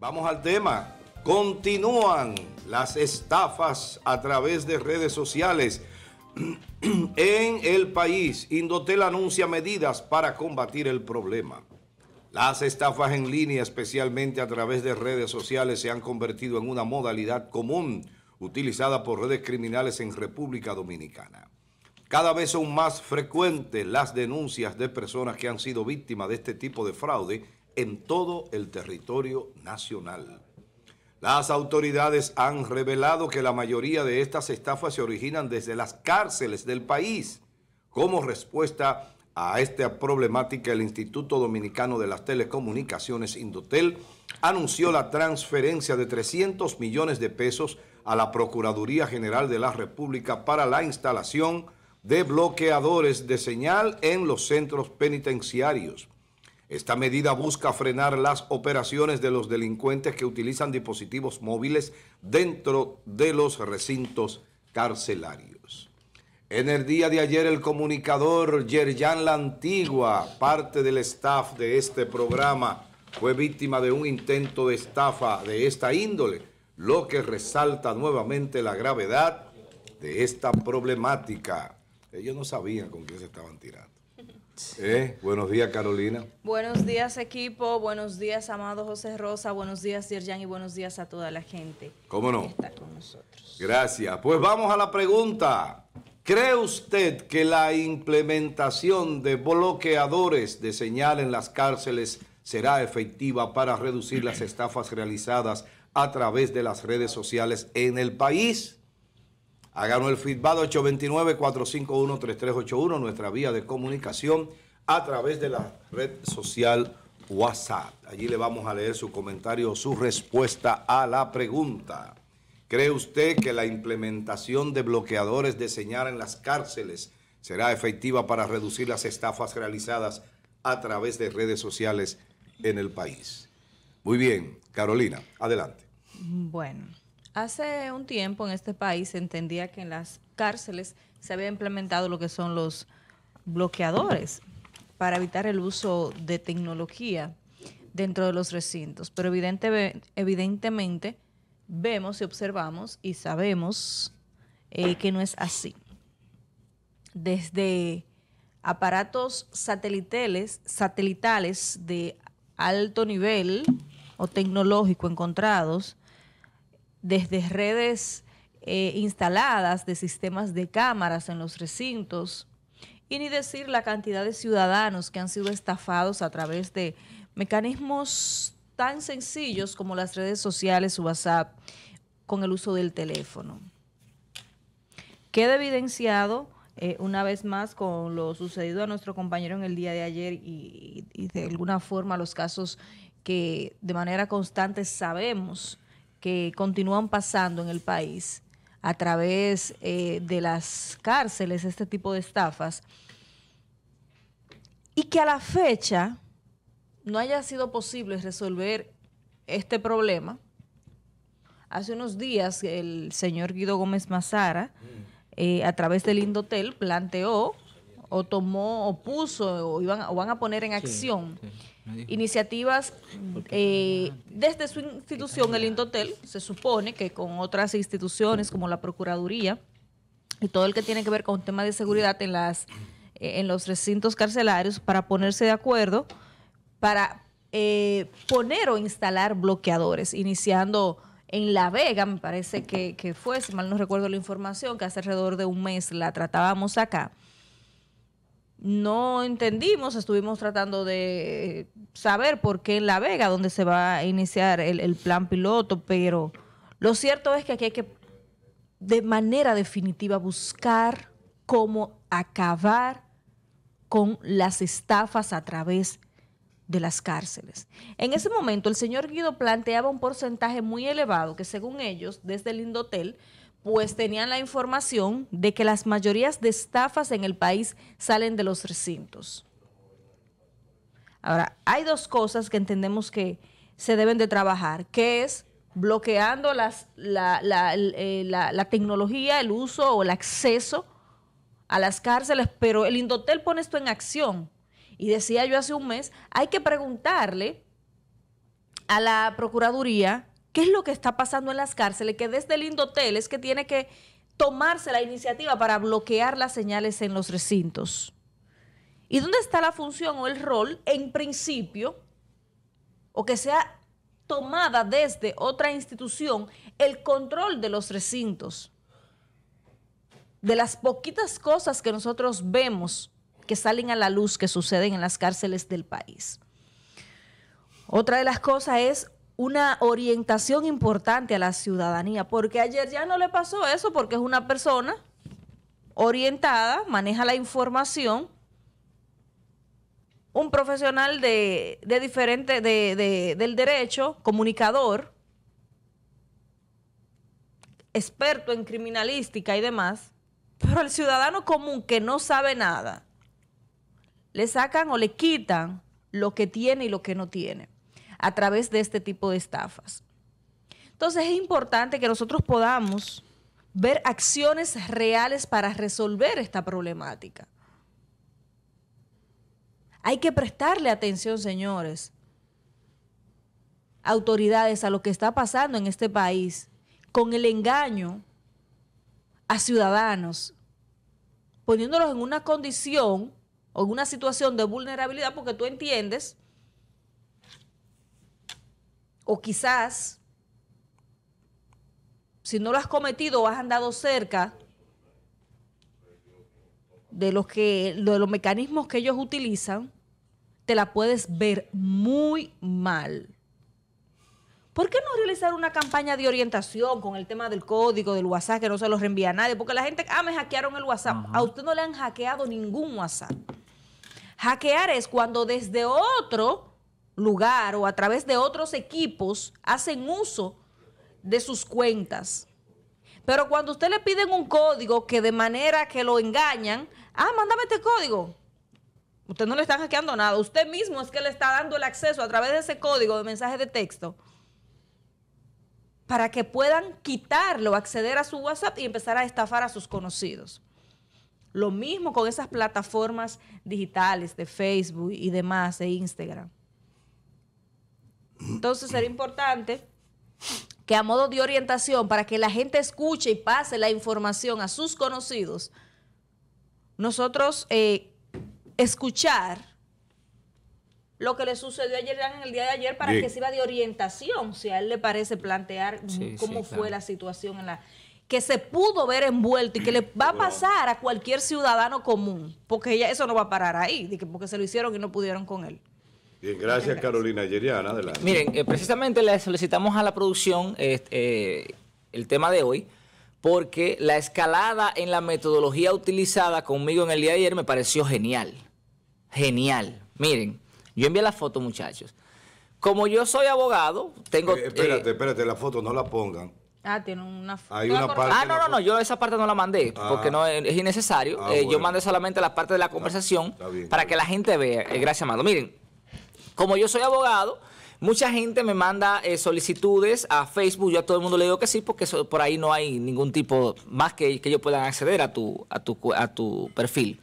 Vamos al tema. Continúan las estafas a través de redes sociales en el país. Indotel anuncia medidas para combatir el problema. Las estafas en línea, especialmente a través de redes sociales, se han convertido en una modalidad común utilizada por redes criminales en República Dominicana. Cada vez son más frecuentes las denuncias de personas que han sido víctimas de este tipo de fraude en todo el territorio nacional. Las autoridades han revelado que la mayoría de estas estafas se originan desde las cárceles del país. Como respuesta a esta problemática, el Instituto Dominicano de las Telecomunicaciones, Indotel, anunció la transferencia de 300 millones de pesos a la Procuraduría General de la República para la instalación de bloqueadores de señal en los centros penitenciarios. Esta medida busca frenar las operaciones de los delincuentes que utilizan dispositivos móviles dentro de los recintos carcelarios. En el día de ayer el comunicador Yerjan La Antigua, parte del staff de este programa, fue víctima de un intento de estafa de esta índole, lo que resalta nuevamente la gravedad de esta problemática. Ellos no sabían con qué se estaban tirando. Eh, buenos días, Carolina. Buenos días, equipo. Buenos días, amado José Rosa. Buenos días, Sierjan, Y buenos días a toda la gente. ¿Cómo no? con nosotros. Gracias. Pues vamos a la pregunta. ¿Cree usted que la implementación de bloqueadores de señal en las cárceles será efectiva para reducir las estafas realizadas a través de las redes sociales en el país? Háganos el feedback 829-451-3381, nuestra vía de comunicación a través de la red social WhatsApp. Allí le vamos a leer su comentario, su respuesta a la pregunta. ¿Cree usted que la implementación de bloqueadores de señal en las cárceles será efectiva para reducir las estafas realizadas a través de redes sociales en el país? Muy bien, Carolina, adelante. Bueno. Hace un tiempo en este país se entendía que en las cárceles se había implementado lo que son los bloqueadores para evitar el uso de tecnología dentro de los recintos. Pero evidentemente vemos y observamos y sabemos eh, que no es así. Desde aparatos satelitales, satelitales de alto nivel o tecnológico encontrados, desde redes eh, instaladas de sistemas de cámaras en los recintos, y ni decir la cantidad de ciudadanos que han sido estafados a través de mecanismos tan sencillos como las redes sociales, o WhatsApp, con el uso del teléfono. Queda evidenciado eh, una vez más con lo sucedido a nuestro compañero en el día de ayer y, y de alguna forma los casos que de manera constante sabemos que continúan pasando en el país a través eh, de las cárceles, este tipo de estafas, y que a la fecha no haya sido posible resolver este problema. Hace unos días el señor Guido Gómez Mazara, mm. eh, a través del Indotel, planteó o tomó o puso o, iban, o van a poner en acción iniciativas eh, desde su institución, el Intotel, se supone que con otras instituciones como la Procuraduría y todo el que tiene que ver con temas de seguridad en, las, eh, en los recintos carcelarios para ponerse de acuerdo para eh, poner o instalar bloqueadores, iniciando en La Vega, me parece que, que fue, si mal no recuerdo la información, que hace alrededor de un mes la tratábamos acá no entendimos, estuvimos tratando de saber por qué en La Vega, donde se va a iniciar el, plan piloto, pero lo cierto es que aquí hay que de manera definitiva buscar cómo acabar con las estafas a través de las cárceles. En ese momento el señor Guido planteaba un porcentaje muy elevado que según ellos, desde el Indotel, pues tenían la información de que las mayorías de estafas en el país salen de los recintos. Ahora, hay dos cosas que entendemos que se deben de trabajar, que es bloqueando eh, la, la, tecnología, el uso o el acceso a las cárceles, pero el Indotel pone esto en acción. Y decía yo hace un mes, hay que preguntarle a la Procuraduría ¿Qué es lo que está pasando en las cárceles? Que desde el Indotel es que tiene que tomarse la iniciativa para bloquear las señales en los recintos. ¿Y dónde está la función o el rol, en principio, o que sea tomada desde otra institución, el control de los recintos? De las poquitas cosas que nosotros vemos que salen a la luz que suceden en las cárceles del país. Otra de las cosas es una orientación importante a la ciudadanía, porque ayer ya no le pasó eso, porque es una persona orientada, maneja la información, un profesional de, diferente, del derecho, comunicador, experto en criminalística y demás, pero el ciudadano común que no sabe nada, le sacan o le quitan lo que tiene y lo que no tiene a través de este tipo de estafas. Entonces es importante que nosotros podamos ver acciones reales para resolver esta problemática. Hay que prestarle atención, señores, autoridades, a lo que está pasando en este país con el engaño a ciudadanos, poniéndolos en una condición o en una situación de vulnerabilidad, porque tú entiendes o quizás, si no lo has cometido o has andado cerca de los, que, de los mecanismos que ellos utilizan, te la puedes ver muy mal. ¿Por qué no realizar una campaña de orientación con el tema del código, del WhatsApp, que no se los reenvía a nadie? Porque la gente, ah, me hackearon el WhatsApp. A usted no le han hackeado ningún WhatsApp. Hackear es cuando desde otro lugar o a través de otros equipos hacen uso de sus cuentas. Pero cuando usted le piden un código que de manera que lo engañan, ah, mándame este código. Usted no le está hackeando nada. Usted mismo es que le está dando el acceso a través de ese código de mensaje de texto para que puedan quitarlo, acceder a su WhatsApp y empezar a estafar a sus conocidos. Lo mismo con esas plataformas digitales de Facebook y demás, de Instagram. Entonces era importante que a modo de orientación, para que la gente escuche y pase la información a sus conocidos, nosotros eh, escuchar lo que le sucedió ayer en el día de ayer para que que sirva de orientación, si a él le parece plantear cómo fue la situación en la que se pudo ver envuelto y que le va a pasar a cualquier ciudadano común, porque ya eso no va a parar ahí, porque se lo hicieron y no pudieron con él. Bien, gracias, Carolina Yeriana. Adelante. Miren, eh, precisamente le solicitamos a la producción este, eh, el tema de hoy porque la escalada en la metodología utilizada conmigo en el día de ayer me pareció genial. Genial. Miren, yo envié la foto, muchachos. Como yo soy abogado, tengo... Eh, espérate, espérate, la foto no la pongan. Ah, tiene una foto. ah, no, no, no, yo esa parte no la mandé, ah. porque no es, innecesario. Ah, yo mandé solamente la parte de la conversación ah, para que la gente vea. gracias, Amado. Miren, como yo soy abogado, mucha gente me manda eh, solicitudes a Facebook. Yo a todo el mundo le digo que sí, porque por ahí no hay ningún tipo más que, que ellos puedan acceder a tu, a tu, perfil.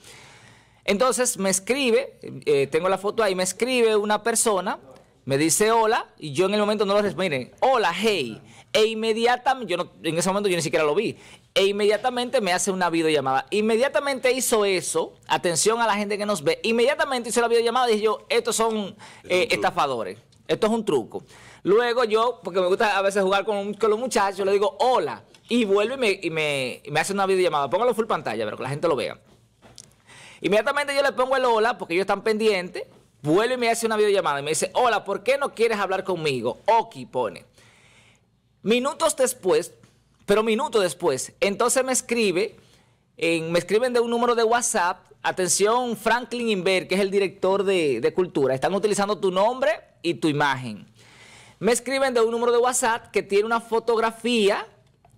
Entonces me escribe, eh, tengo la foto ahí, me escribe una persona me dice hola y yo en el momento no lo respondí, Miren, hola, hey. E inmediatamente, yo en ese momento yo ni siquiera lo vi. E inmediatamente me hace una videollamada. Inmediatamente hizo eso. Atención a la gente que nos ve. Inmediatamente hizo la videollamada y dije yo, estos son eh, estafadores. Esto es un truco. Luego yo, porque me gusta a veces jugar con, los muchachos, le digo hola. Y vuelve y me, hace una videollamada. Póngalo full pantalla, para que la gente lo vea. Inmediatamente yo le pongo el hola porque ellos están pendientes vuelve y me hace una videollamada y me dice, hola, ¿por qué no quieres hablar conmigo? Oki pone. Minutos después, pero minutos después, entonces me escribe, me escriben de un número de WhatsApp, atención Franklin Inver, que es el director de, Cultura, están utilizando tu nombre y tu imagen. Me escriben de un número de WhatsApp que tiene una fotografía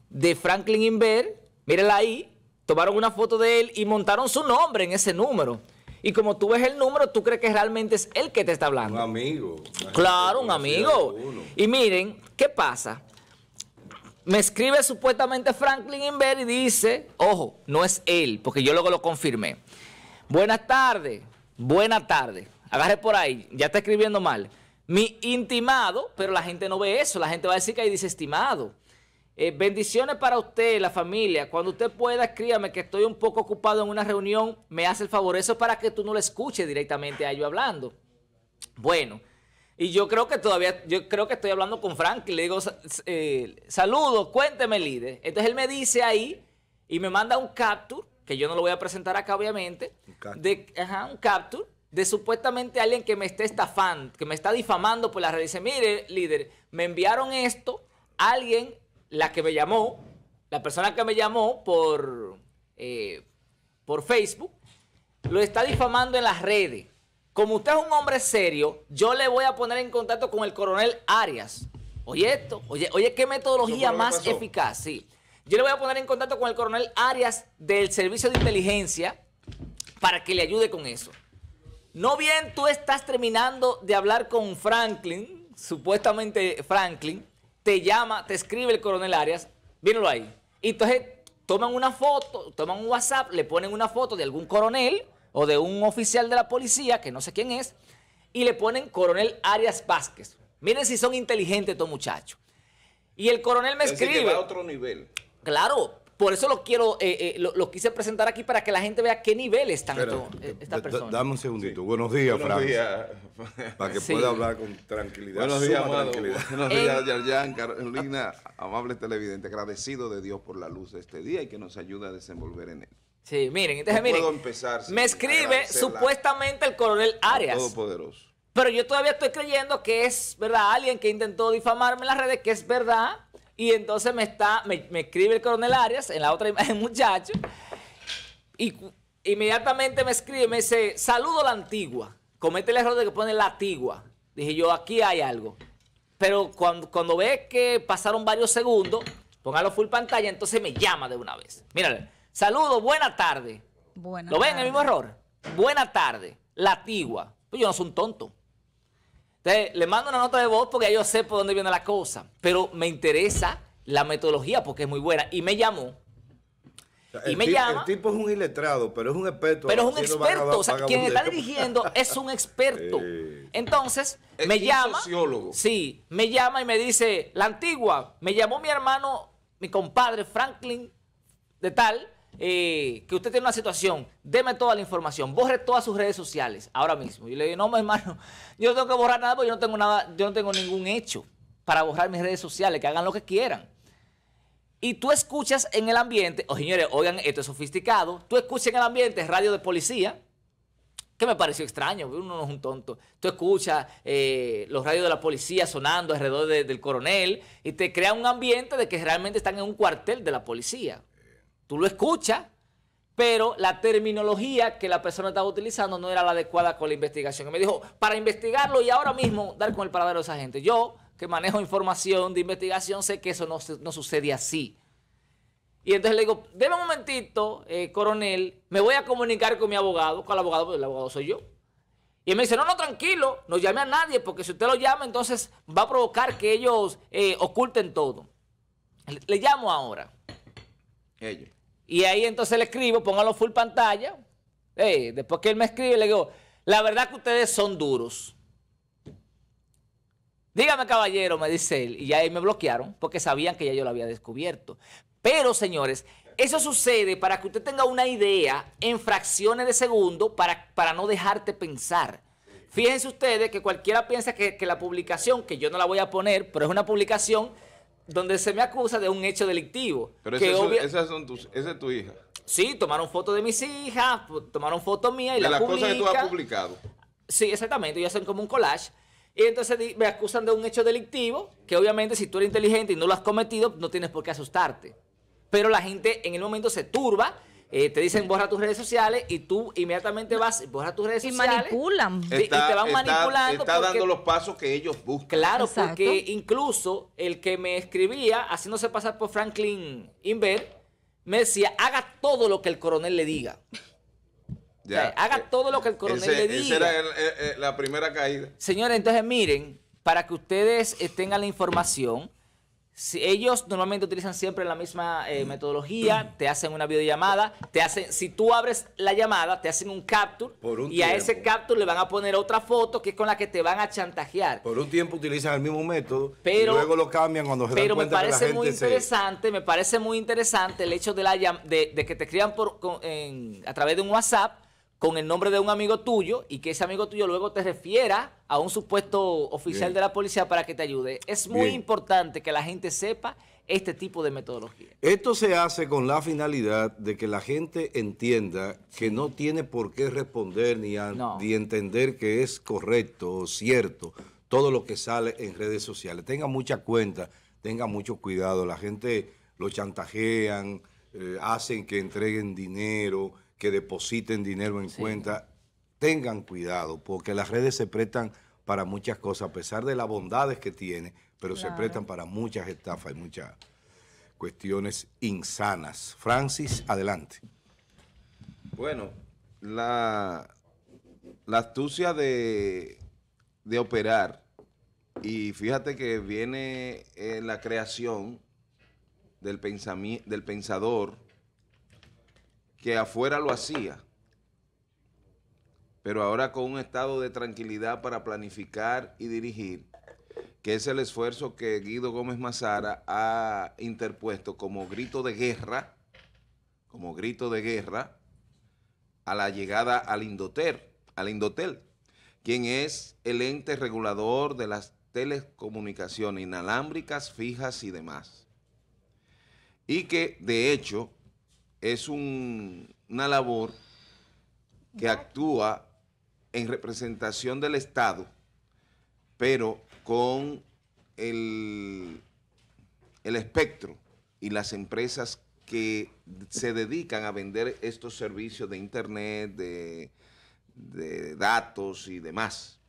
de Franklin Inver, Mírala ahí, tomaron una foto de él y montaron su nombre en ese número. Y como tú ves el número, tú crees que realmente es él que te está hablando. Un amigo. Claro, un amigo. Y miren, ¿qué pasa? Me escribe supuestamente Franklin Inver y dice, ojo, no es él, porque yo luego lo confirmé. Buenas tardes, buenas tardes. Agarre por ahí, ya está escribiendo mal. Mi intimado, pero la gente no ve eso, la gente va a decir que ahí dice estimado. Eh, bendiciones para usted, la familia. Cuando usted pueda, escríbame que estoy un poco ocupado en una reunión. Me hace el favor. Eso es para que tú no le escuches directamente a yo hablando. Bueno, y yo creo que todavía, yo creo que estoy hablando con Frank le digo, eh, cuénteme, líder. Entonces él me dice ahí y me manda un capture, que yo no lo voy a presentar acá, obviamente. Un capture. De, ajá, un capture de supuestamente alguien que me está estafando, que me está difamando por la red Dice, mire, líder, me enviaron esto, alguien la que me llamó, la persona que me llamó por, eh, por Facebook, lo está difamando en las redes. Como usted es un hombre serio, yo le voy a poner en contacto con el coronel Arias. Oye esto, oye, oye qué metodología más eficaz, sí. Yo le voy a poner en contacto con el coronel Arias del Servicio de Inteligencia para que le ayude con eso. No bien tú estás terminando de hablar con Franklin, supuestamente Franklin, te llama, te escribe el coronel Arias, vínelo ahí. Y entonces toman una foto, toman un WhatsApp, le ponen una foto de algún coronel o de un oficial de la policía, que no sé quién es, y le ponen coronel Arias Vázquez. Miren si son inteligentes estos muchachos. Y el coronel me es escribe. Que va a otro nivel. Claro, por eso lo quiero, eh, eh lo, quise presentar aquí para que la gente vea qué nivel están eh, estas personas. Dame un segundito. Buenos días, Buenos Días. Para que pueda hablar con tranquilidad. Buenos días, Buenos días, Yarjan, Carolina, amable televidente. Agradecido de Dios por la luz de este día y que nos ayuda a desenvolver en él. Sí, miren, entonces no puedo Empezar me escribe supuestamente el coronel Arias. Todopoderoso. Pero yo todavía estoy creyendo que es verdad alguien que intentó difamarme en las redes, que es verdad y entonces me, está, me, me escribe el coronel Arias, en la otra imagen, muchacho, y inmediatamente me escribe, me dice, saludo la antigua. Comete el error de que pone la antigua. Dije yo, aquí hay algo. Pero cuando, cuando ve que pasaron varios segundos, póngalo full pantalla, entonces me llama de una vez. Mírale, saludo, buena tarde. ¿Lo ven el mismo error? Buena tarde, la antigua. Pues yo no soy un tonto. Entonces, le mando una nota de voz porque yo sé por dónde viene la cosa. Pero me interesa la metodología porque es muy buena. Y me llamó. y me El tipo es un iletrado, pero es un experto. Pero es un experto. o sea, quien está dirigiendo es un experto. Entonces, es me un llama. Sociólogo. Sí, me llama y me dice: La antigua, me llamó mi hermano, mi compadre Franklin, de tal eh, que usted tiene una situación, deme toda la información, borre todas sus redes sociales ahora mismo. Y le digo, no, hermano, yo no tengo que borrar nada porque yo no tengo nada, yo no tengo ningún hecho para borrar mis redes sociales, que hagan lo que quieran. Y tú escuchas en el ambiente, oh, señores, oigan, esto es sofisticado, tú escuchas en el ambiente radio de policía, que me pareció extraño, uno no es un tonto. Tú escuchas eh, los radios de la policía sonando alrededor del coronel y te crea un ambiente de que realmente están en un cuartel de la policía. Tú lo escuchas, pero la terminología que la persona estaba utilizando no era la adecuada con la investigación. Y me dijo, para investigarlo y ahora mismo dar con el paradero de esa gente. Yo, que manejo información de investigación, sé que eso no, sucede así. Y entonces le digo, déme un momentito, eh, coronel, me voy a comunicar con mi abogado, con el abogado, porque el abogado soy yo. Y él me dice, no, no, tranquilo, no llame a nadie, porque si usted lo llama, entonces va a provocar que ellos eh, oculten todo. Le, le, llamo ahora. Ellos. Y ahí entonces le escribo, póngalo full pantalla. después que él me escribe, le digo, la verdad que ustedes son duros. Dígame, caballero, me dice él. Y ahí me bloquearon porque sabían que ya yo lo había descubierto. Pero, señores, eso sucede para que usted tenga una idea en fracciones de segundo para, para no dejarte pensar. Fíjense ustedes que cualquiera piensa que, que la publicación, que yo no la voy a poner, pero es una publicación donde se me acusa de un hecho delictivo. Pero que esa es tu hija. Sí, tomaron fotos de mis hijas, tomaron fotos mía y la las publica. cosas que tú has publicado. Sí, exactamente, yo hacen como un collage. Y entonces me acusan de un hecho delictivo, que obviamente si tú eres inteligente y no lo has cometido, no tienes por qué asustarte. Pero la gente en el momento se turba eh, te dicen borra tus redes sociales y tú inmediatamente vas, borra tus redes y sociales. Manipulan. y te van manipulando. Está dando los pasos que ellos buscan. Claro, porque incluso el que me escribía, haciéndose pasar por Franklin Inver, me decía, haga todo lo que el coronel le diga. haga eh, todo lo que el coronel le diga. Esa era eh, la primera caída. Señores, entonces miren, para que ustedes tengan la información, si ellos normalmente utilizan siempre la misma eh, mm. metodología, te hacen una videollamada, te hacen, si tú abres la llamada, te hacen un capture y a ese capture le van a poner otra foto que es con la que te van a chantajear. Por un tiempo utilizan el mismo método pero, luego lo cambian cuando se pero dan me parece la gente muy interesante, me parece muy interesante el hecho de la que te escriban por, a través de un WhatsApp con el nombre de un amigo tuyo y que ese amigo tuyo luego te refiera a un supuesto oficial de la policía para que te ayude. Es muy importante que la gente sepa este tipo de metodología. Esto se hace con la finalidad de que la gente entienda que no tiene por qué responder ni, ni entender que es correcto o cierto todo lo que sale en redes sociales. Tenga mucha cuenta, tenga mucho cuidado. La gente lo chantajean, eh, hacen que entreguen dinero que depositen dinero en cuenta, tengan cuidado, porque las redes se prestan para muchas cosas, a pesar de las bondades que tiene, pero se prestan para muchas estafas y muchas cuestiones insanas. Francis, adelante. Bueno, la, astucia de, operar, y fíjate que viene eh, la creación del, del pensador, que afuera lo hacía, pero ahora con un estado de tranquilidad para planificar y dirigir, que es el esfuerzo que Guido Gómez Mazara ha interpuesto como grito de guerra, como grito de guerra, a la llegada al Indotel, al Indotel, quien es el ente regulador de las telecomunicaciones inalámbricas, fijas y demás. Y que, de hecho, es una labor que actúa en representación del Estado, pero con el, el espectro y las empresas que se dedican a vender estos servicios de Internet, de, de datos y demás.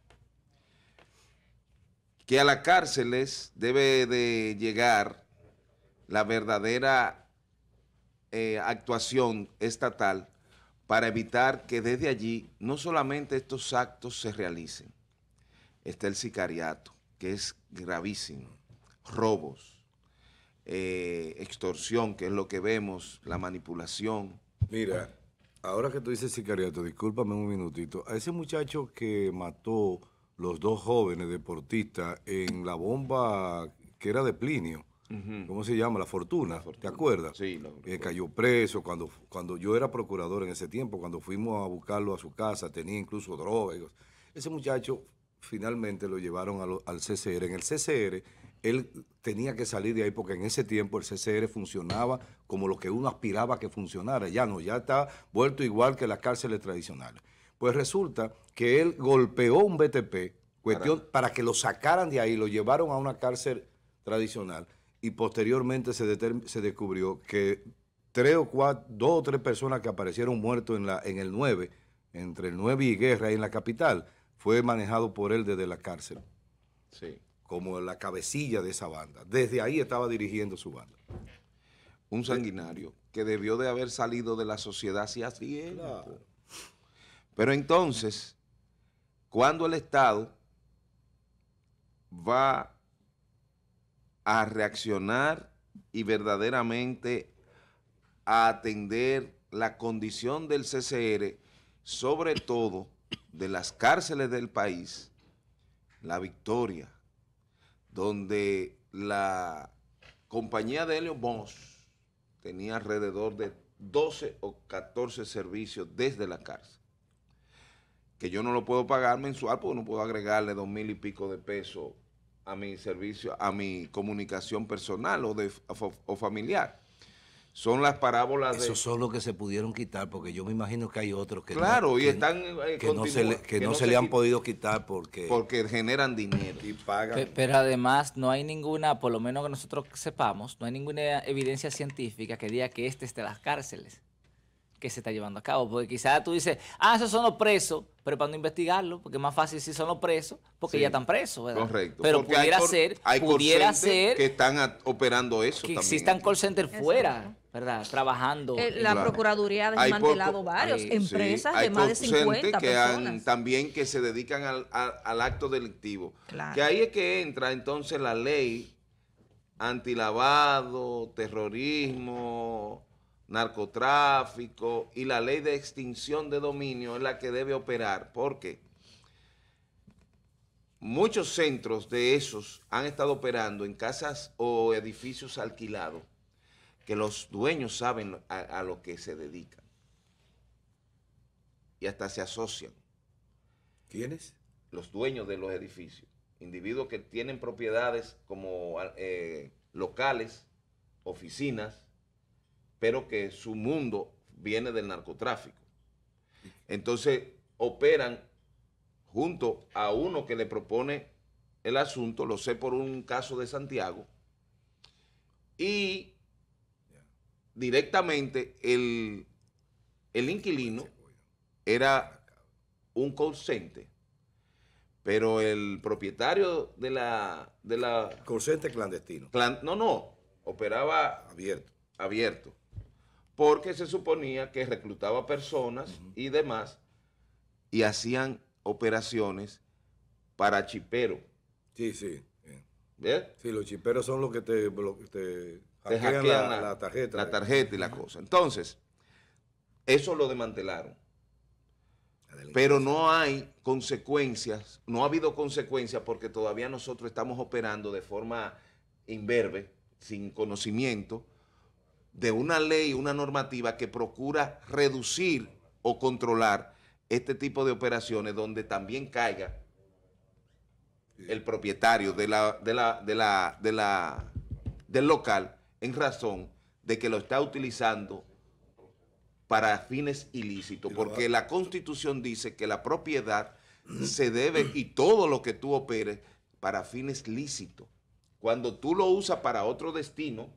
Que a las cárceles debe de llegar la verdadera eh, actuación estatal para evitar que desde allí no solamente estos actos se realicen, está el sicariato, que es gravísimo, robos, eh, extorsión, que es lo que vemos, la manipulación. Mira, ahora que tú dices sicariato, discúlpame un minutito, a ese muchacho que mató los dos jóvenes deportistas en la bomba que era de Plinio, ¿cómo se llama? La Fortuna, ¿te acuerdas? Sí, eh, cayó preso cuando, cuando yo era procurador en ese tiempo, cuando fuimos a buscarlo a su casa, tenía incluso drogas. Ese muchacho finalmente lo llevaron al CCR. En el CCR él tenía que salir de ahí porque en ese tiempo el CCR funcionaba como lo que uno aspiraba que funcionara. Ya no, ya está vuelto igual que las cárceles tradicionales. Pues resulta que él golpeó un BTP cuestión, para que lo sacaran de ahí, lo llevaron a una cárcel tradicional y posteriormente se, se descubrió que tres o cuatro, dos o tres personas que aparecieron muertos en, la, en el 9, entre el 9 y Guerra, en la capital, fue manejado por él desde la cárcel. Sí. Como la cabecilla de esa banda. Desde ahí estaba dirigiendo su banda. Un sanguinario que debió de haber salido de la sociedad si así era. Pero entonces, cuando el Estado va a reaccionar y verdaderamente a atender la condición del CCR, sobre todo de las cárceles del país, la victoria, donde la compañía de Helio Moss tenía alrededor de 12 o 14 servicios desde la cárcel que yo no lo puedo pagar mensual porque no puedo agregarle dos mil y pico de pesos a mi servicio, a mi comunicación personal o, de, o, familiar. Son las parábolas de... Eso son los que se pudieron quitar, porque yo me imagino que hay otros que claro, no... y están... Eh, que, no se le, que, no, se, le han podido quitar porque... Porque generan dinero y pagan. Pero, además no hay ninguna, por lo menos que nosotros sepamos, no hay ninguna evidencia científica que diga que este esté en las cárceles que se está llevando a cabo. Porque quizás tú dices, ah, esos son los presos, pero para no investigarlo, porque es más fácil si son los presos, porque ya están presos, ¿verdad? Correcto. Pero pudiera ser, pudiera ser que están operando eso. Que existan call center fuera. ¿Verdad? Trabajando. Eh, la Procuraduría ha desmantelado varias empresas de más de 50 que personas. también que se dedican al, acto delictivo. Que ahí es que entra entonces la ley antilavado, terrorismo, narcotráfico y la ley de extinción de dominio es la que debe operar, porque muchos centros de esos han estado operando en casas o edificios alquilados, que los dueños saben a, lo que se dedican y hasta se asocian. ¿Quiénes? Los dueños de los edificios, individuos que tienen propiedades como eh, locales, oficinas, pero que su mundo viene del narcotráfico. Entonces operan junto a uno que le propone el asunto, lo sé por un caso de Santiago, y directamente el, el inquilino era un consente, pero el propietario de la... De la clandestino. no, no, operaba abierto. Abierto porque se suponía que reclutaba personas y demás y hacían operaciones para chiperos. Sí, sí. ¿Ves? Sí, los chiperos son los que te, la, tarjeta. La eh. tarjeta y la cosa. Entonces, eso lo desmantelaron. Pero no hay consecuencias, no ha habido consecuencias porque todavía nosotros estamos operando de forma imberbe, sin conocimiento, de una ley, una normativa que procura reducir o controlar este tipo de operaciones donde también caiga el propietario de la, de la, de la, del local en razón de que lo está utilizando para fines ilícitos, porque la constitución dice que la propiedad se debe y todo lo que tú operes para fines lícitos. Cuando tú lo usas para otro destino,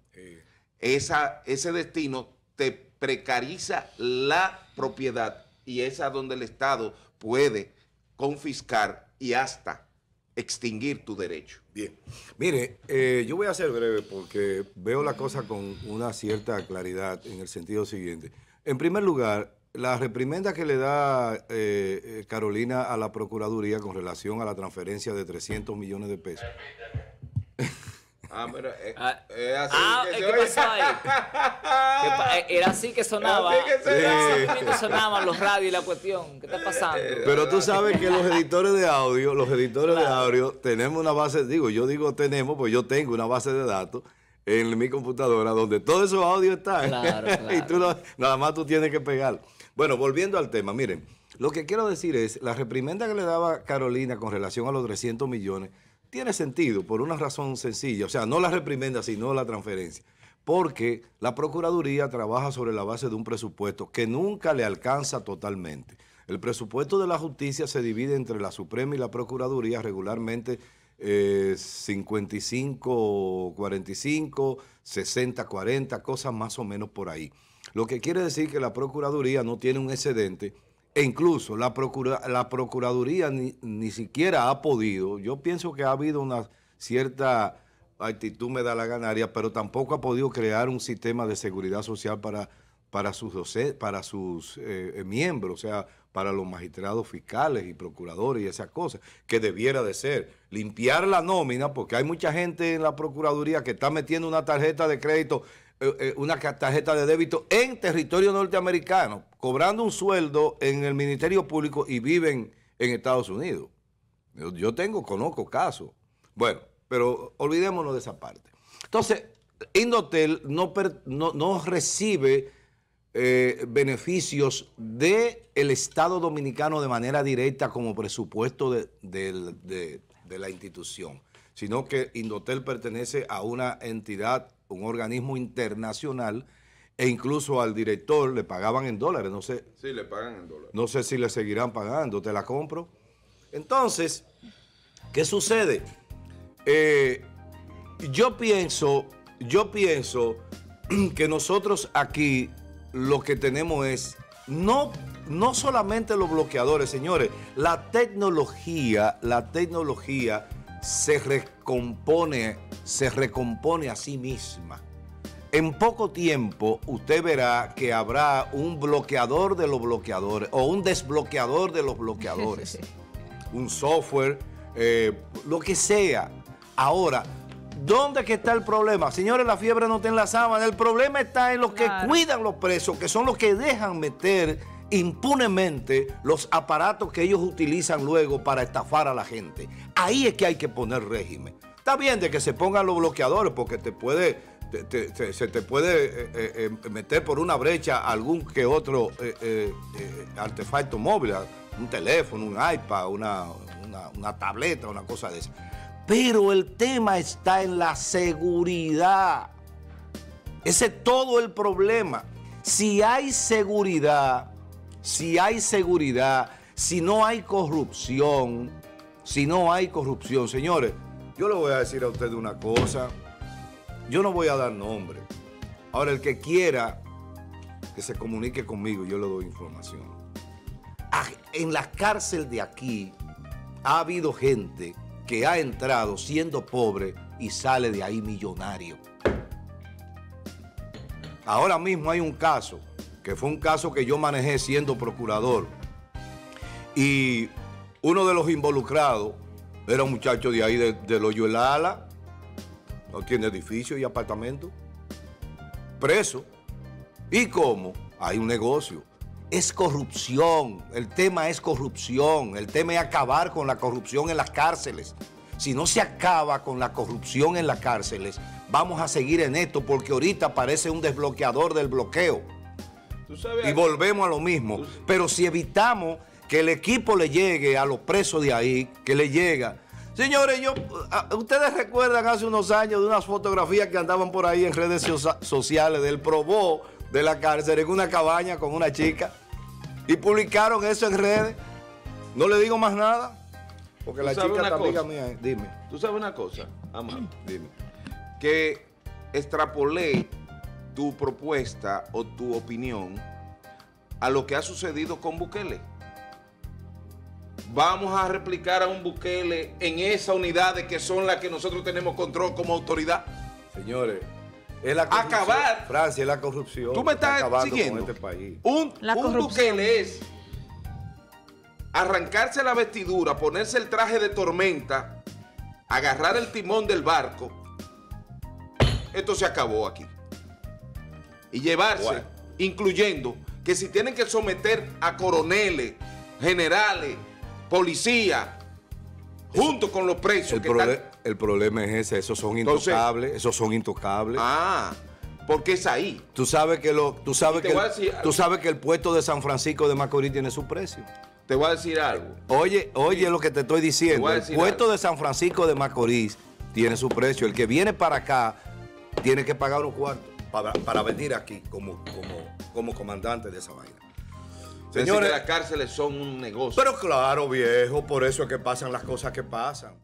esa, ese destino te precariza la propiedad y es a donde el Estado puede confiscar y hasta extinguir tu derecho. Bien, mire, eh, yo voy a ser breve porque veo la cosa con una cierta claridad en el sentido siguiente. En primer lugar, la reprimenda que le da eh, eh, Carolina a la Procuraduría con relación a la transferencia de 300 millones de pesos. Ah, pero es, ah. es así ah, que era así que sonaba. Era así que sonaban los radios y la cuestión. ¿Qué está pasando? Eh, pero tú eh, sabes que los editores de audio, los editores de audio, tenemos una base, digo, yo digo tenemos, pues yo tengo una base de datos en mi computadora donde todo esos audio está. Claro, claro. y tú nada más tú tienes que pegar. Bueno, volviendo al tema, miren, lo que quiero decir es, la reprimenda que le daba Carolina con relación a los 300 millones, tiene sentido por una razón sencilla, o sea, no la reprimenda, sino la transferencia, porque la Procuraduría trabaja sobre la base de un presupuesto que nunca le alcanza totalmente. El presupuesto de la justicia se divide entre la Suprema y la Procuraduría regularmente 55, 45, 60, 40, cosas más o menos por ahí. Lo que quiere decir que la Procuraduría no tiene un excedente e incluso la, Procuraduría ni, siquiera ha podido, yo pienso que ha habido una cierta actitud me da la ganaria, pero tampoco ha podido crear un sistema de seguridad social para, para sus, para sus eh, eh, miembros, o sea, para los magistrados fiscales y procuradores y esas cosas, que debiera de ser. Limpiar la nómina, porque hay mucha gente en la Procuraduría que está metiendo una tarjeta de crédito, eh, una tarjeta de débito en territorio norteamericano cobrando un sueldo en el Ministerio Público y viven en Estados Unidos. Yo, tengo, conozco casos. Bueno, pero olvidémonos de esa parte. Entonces, Indotel no, no, recibe eh, beneficios del el Estado Dominicano de manera directa como presupuesto de, de la institución, sino que Indotel pertenece a una entidad, un organismo internacional e incluso al director le pagaban en dólares, no sé. Sí, le pagan en dólares. No sé si le seguirán pagando, te la compro. Entonces, ¿qué sucede? Eh, yo pienso, yo pienso que nosotros aquí lo que tenemos es no, no solamente los bloqueadores, señores, la tecnología, la tecnología se recompone, se recompone a sí misma. En poco tiempo usted verá que habrá un bloqueador de los bloqueadores o un desbloqueador de los bloqueadores. un software, eh, lo que sea. Ahora, ¿Dónde que está el problema? Señores, la fiebre no te en la El problema está en los que cuidan los presos, que son los que dejan meter impunemente los aparatos que ellos utilizan luego para estafar a la gente. Ahí es que hay que poner régimen. Está bien de que se pongan los bloqueadores porque te puede se te puede eh, eh, eh, meter por una brecha algún que otro artefacto móvil, un teléfono, un iPad, una, una tableta, una cosa de esa. Pero el tema está en la seguridad. Ese es todo el problema. Si hay seguridad, si hay seguridad, si no hay corrupción, si no hay corrupción, señores, yo le voy a decir a ustedes una cosa. Yo no voy a dar nombre. Ahora, el que quiera que se comunique conmigo, yo le doy información. Ah, en la cárcel de aquí ha habido gente que ha entrado siendo pobre y sale de ahí millonario. Ahora mismo hay un caso, que fue un caso que yo manejé siendo procurador. Y uno de los involucrados era un muchacho de ahí, de, del hoyo ala, no tiene edificio y apartamento. Preso. ¿Y cómo? Hay un negocio. Es corrupción. El tema es corrupción. El tema es acabar con la corrupción en las cárceles. Si no se acaba con la corrupción en las cárceles, vamos a seguir en esto porque ahorita parece un desbloqueador del bloqueo. y volvemos a lo mismo. Pero si evitamos que el equipo le llegue a los presos de ahí, que le llega, Señores, yo, ah, ah, ustedes recuerdan hace unos años de unas fotografías que andaban por ahí en redes sociales del probó de la cárcel en una cabaña con una chica y publicaron eso en redes. No le digo más nada porque la chica está amiga mía. Eh, dime. Tú sabes una cosa, Amado, dime. Que extrapolé tu propuesta o tu opinión a lo que ha sucedido con Bukele vamos a replicar a un buquele en esas unidades que son las que nosotros tenemos control como autoridad. Señores, es la corrupción. Acabar. Francia, es la corrupción. Tú me estás siguiendo. Este país. Un, buquele Bukele es arrancarse la vestidura, ponerse el traje de tormenta, agarrar el timón del barco. Esto se acabó aquí. Y llevarse, incluyendo que si tienen que someter a coroneles, generales, policía, junto con los precios El, problema es ese, esos son intocables, esos son intocables. Ah, porque es ahí. Tú sabes que lo, tú sabes que, tú sabes que el puesto de San Francisco de Macorís tiene su precio. Te voy a decir algo. Oye, oye lo que te estoy diciendo. el puesto de San Francisco de Macorís tiene su precio. El que viene para acá tiene que pagar un cuarto para, para venir aquí como, como, como comandante de esa vaina. Señores, las cárceles son un negocio. Pero claro, viejo, por eso es que pasan las cosas que pasan.